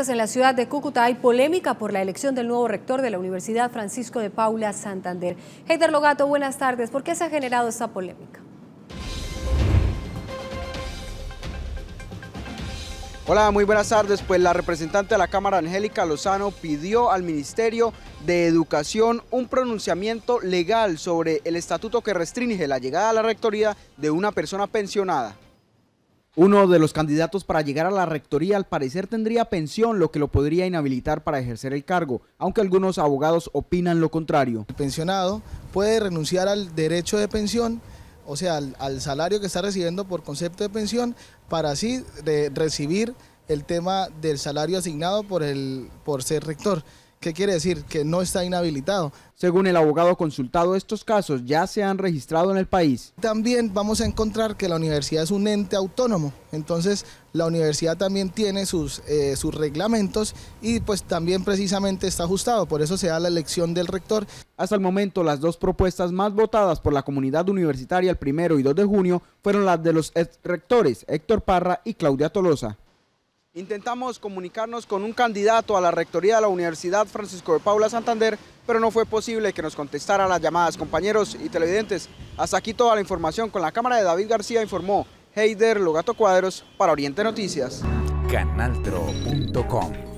En la ciudad de Cúcuta hay polémica por la elección del nuevo rector de la Universidad Francisco de Paula Santander. Heider Logato, buenas tardes. ¿Por qué se ha generado esta polémica? Hola, muy buenas tardes. Pues la representante de la Cámara, Angélica Lozano, pidió al Ministerio de Educación un pronunciamiento legal sobre el estatuto que restringe la llegada a la rectoría de una persona pensionada. Uno de los candidatos para llegar a la rectoría al parecer tendría pensión, lo que lo podría inhabilitar para ejercer el cargo, aunque algunos abogados opinan lo contrario. El pensionado puede renunciar al derecho de pensión, o sea, al, salario que está recibiendo por concepto de pensión, para así recibir el tema del salario asignado por, el, por ser rector. ¿Qué quiere decir? Que no está inhabilitado. Según el abogado consultado, estos casos ya se han registrado en el país. También vamos a encontrar que la universidad es un ente autónomo, entonces la universidad también tiene sus, eh, reglamentos y pues también precisamente está ajustado, por eso se da la elección del rector. Hasta el momento las dos propuestas más votadas por la comunidad universitaria el primero y 2 de junio fueron las de los rectores Héctor Parra y Claudia Tolosa. Intentamos comunicarnos con un candidato a la rectoría de la Universidad Francisco de Paula Santander, pero no fue posible que nos contestara las llamadas. Compañeros y televidentes, hasta aquí toda la información con la cámara de David García informó Heider Logato Cuadros para Oriente Noticias. Canaltro.com